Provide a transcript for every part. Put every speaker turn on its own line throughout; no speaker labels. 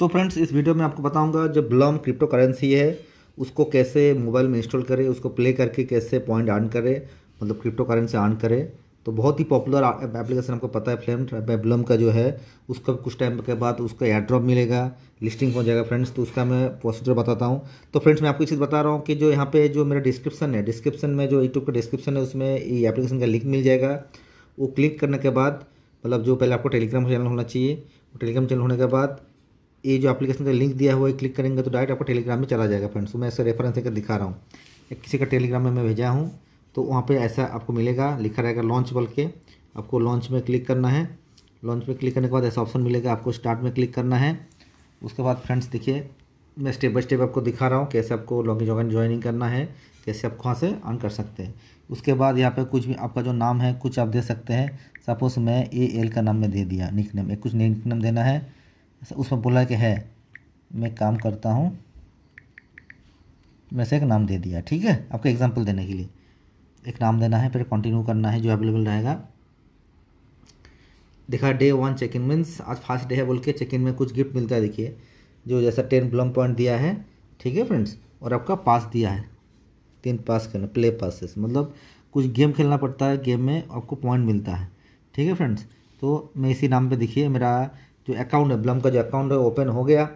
तो फ्रेंड्स इस वीडियो में आपको बताऊंगा जो ब्लम क्रिप्टो करेंसी है उसको कैसे मोबाइल में इंस्टॉल करें उसको प्ले करके कैसे पॉइंट ऑन करें मतलब क्रिप्टो करेंसी ऑन करें तो बहुत ही पॉपुलर एप्लीकेशन आपको पता है फ्लेम ब्लम का जो है उसका कुछ टाइम के बाद उसका एयर ड्रॉप मिलेगा लिस्टिंग हो जाएगा फ्रेंड्स तो उसका मैं प्रोसीजर बताता हूँ तो फ्रेंड्स मैं आपको चीज़ बता रहा हूँ कि जो यहाँ पे जो मेरा डिस्क्रिप्शन है डिस्क्रिप्शन में जो यूट्यूब का डिस्क्रिप्शन है उसमें ये एप्लीकेशन का लिंक मिल जाएगा वो क्लिक करने के बाद मतलब जो पहले आपको टेलीग्राम चैनल होना चाहिए टेलीग्राम चैनल होने के बाद ये जो एप्लीकेशन का लिंक दिया हुआ है क्लिक करेंगे तो डायरेक्ट आपको टेलीग्राम में चला जाएगा फ्रेंड्स तो मैं ऐसा रेफरेंस देकर दिखा रहा हूँ किसी का टेलीग्राम में मैं भेजा हूँ तो वहाँ पे ऐसा आपको मिलेगा लिखा रहेगा लॉन्च बल के आपको लॉन्च में क्लिक करना है लॉन्च में क्लिक करने के बाद ऐसा ऑप्शन मिलेगा आपको स्टार्ट में क्लिक करना है उसके बाद फ्रेंड्स देखिए मैं स्टेप बाय स्टेप आपको दिखा रहा हूँ कैसे आपको लॉगिन जॉगिन ज्वाइनिंग करना है कैसे आप वहाँ से ऑन कर सकते हैं उसके बाद यहाँ पे कुछ भी आपका जो नाम है कुछ आप दे सकते हैं सपोज़ मैं ए एल का नाम में दे दिया निक नेम एक कुछ निक नेम देना है उसमें बोला कि है मैं काम करता हूँ मैं से एक नाम दे दिया ठीक है आपको एग्जाम्पल देने के लिए एक नाम देना है फिर कंटिन्यू करना है जो अवेलेबल रहेगा देखा day one check in means आज फर्स्ट डे है बोल के चेक इन में कुछ गिफ्ट मिलता है देखिए जो जैसा टेन ब्लम पॉइंट दिया है ठीक है फ्रेंड्स और आपका पास दिया है तीन पास करना प्ले पासिस मतलब कुछ गेम खेलना पड़ता है गेम में आपको पॉइंट मिलता है ठीक है फ्रेंड्स तो मैं इसी नाम पे देखिए मेरा जो अकाउंट है ब्लम का जो अकाउंट है ओपन हो गया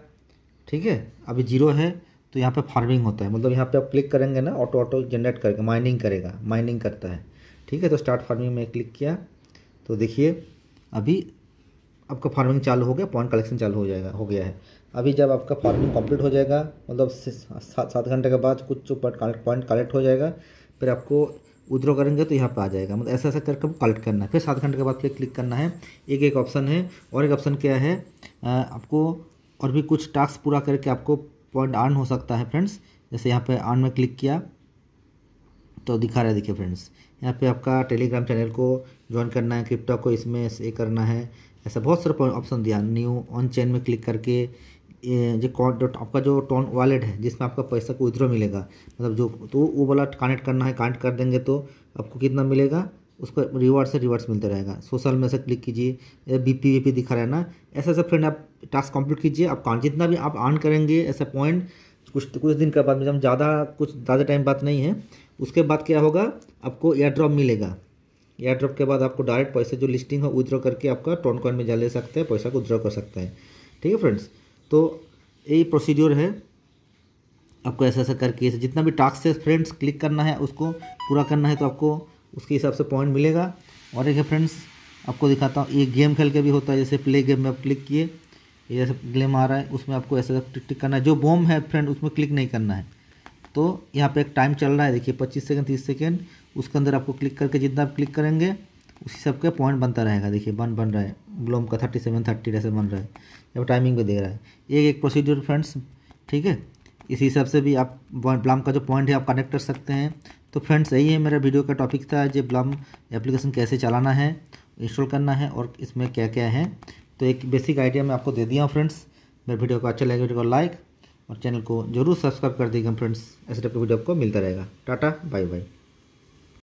ठीक है अभी जीरो है तो यहाँ पे फार्मिंग होता है मतलब यहाँ पे आप क्लिक करेंगे ना ऑटो ऑटो जनरेट करेगा माइनिंग करेगा माइनिंग करता है ठीक है तो स्टार्ट फार्मिंग में क्लिक किया तो देखिए अभी आपका फार्मिंग चालू हो गया पॉइंट कलेक्शन चालू हो जाएगा हो गया है अभी जब आपका फार्मिंग कंप्लीट हो जाएगा मतलब सात सात घंटे के बाद कुछ पॉइंट कलेक्ट हो जाएगा फिर आपको विद्रॉ करेंगे तो यहाँ पर आ जाएगा मतलब ऐसा ऐसा करके हम कलेक्ट करना है फिर सात घंटे के बाद फिर क्लिक करना है एक एक ऑप्शन है और एक ऑप्शन क्या है आपको और भी कुछ टास्क पूरा करके आपको पॉइंट अर्न हो सकता है फ्रेंड्स जैसे यहाँ पे अर्न में क्लिक किया तो दिखा रहा है देखिए फ्रेंड्स यहाँ पे आपका टेलीग्राम चैनल को ज्वाइन करना है क्रिप्टो को इसमें ये करना है ऐसा बहुत सारा ऑप्शन दिया न्यू ऑन चेन में क्लिक करके जो जो आपका जो टॉन वॉलेट है जिसमें आपका पैसा को विद्रो मिलेगा मतलब जो तो वो वाला कनेक्ट करना है कनेक्ट कर देंगे तो आपको कितना मिलेगा उसको रिवार्ड से रिवार्ड्स मिलता रहेगा सोशल में से क्लिक कीजिए बी पी वी पी दिखा रहे ना ऐसा ऐसा फ्रेंड आप टास्क कंप्लीट कीजिए आप जितना भी आप अर्न करेंगे ऐसा पॉइंट कुछ कुछ दिन के बाद मतलब ज़्यादा कुछ ज़्यादा टाइम बात नहीं है उसके बाद क्या होगा आपको एयर ड्रॉप मिलेगा एयर ड्रॉप के बाद आपको डायरेक्ट पैसे जो लिस्टिंग है विद्रॉ करके आपका टोन कॉइन में जा ले सकते हैं पैसा को विद्रॉ कर सकते हैं ठीक है फ्रेंड्स तो यही प्रोसीजर है आपको ऐसा ऐसा करके जितना भी टास्क है फ्रेंड्स क्लिक करना है उसको पूरा करना है तो आपको उसके हिसाब से पॉइंट मिलेगा और एक है फ्रेंड्स आपको दिखाता हूँ ये गेम खेल के भी होता है जैसे प्ले गेम में आप क्लिक किए ये जैसे गेम आ रहा है उसमें आपको ऐसा ऐसा टिक टिक करना है जो बॉम है फ्रेंड उसमें क्लिक नहीं करना है तो यहाँ पर एक टाइम चल रहा है देखिए पच्चीस सेकंड तीस सेकेंड उसके अंदर आपको क्लिक करके जितना आप क्लिक करेंगे उसी सब का पॉइंट बनता रहेगा देखिए बन बन रहा है ब्लोम का थर्टी सेवन थर्टी ऐसे बन रहा है जब टाइमिंग पे दे रहा है एक एक प्रोसीजर फ्रेंड्स ठीक है इसी हिसाब से भी आप ब्लाम का जो पॉइंट है आप कनेक्ट कर सकते हैं तो फ्रेंड्स यही है मेरा वीडियो का टॉपिक था जो ब्लाम एप्लीकेशन कैसे चलाना है इंस्टॉल करना है और इसमें क्या क्या है तो एक बेसिक आइडिया मैं आपको दे दिया हूँ फ्रेंड्स मेरे वीडियो को अच्छा लगे वीडियो को लाइक और चैनल को जरूर सब्सक्राइब कर देगा फ्रेंड्स ऐसे टाइप का वीडियो आपको मिलता रहेगा टाटा बाय बाय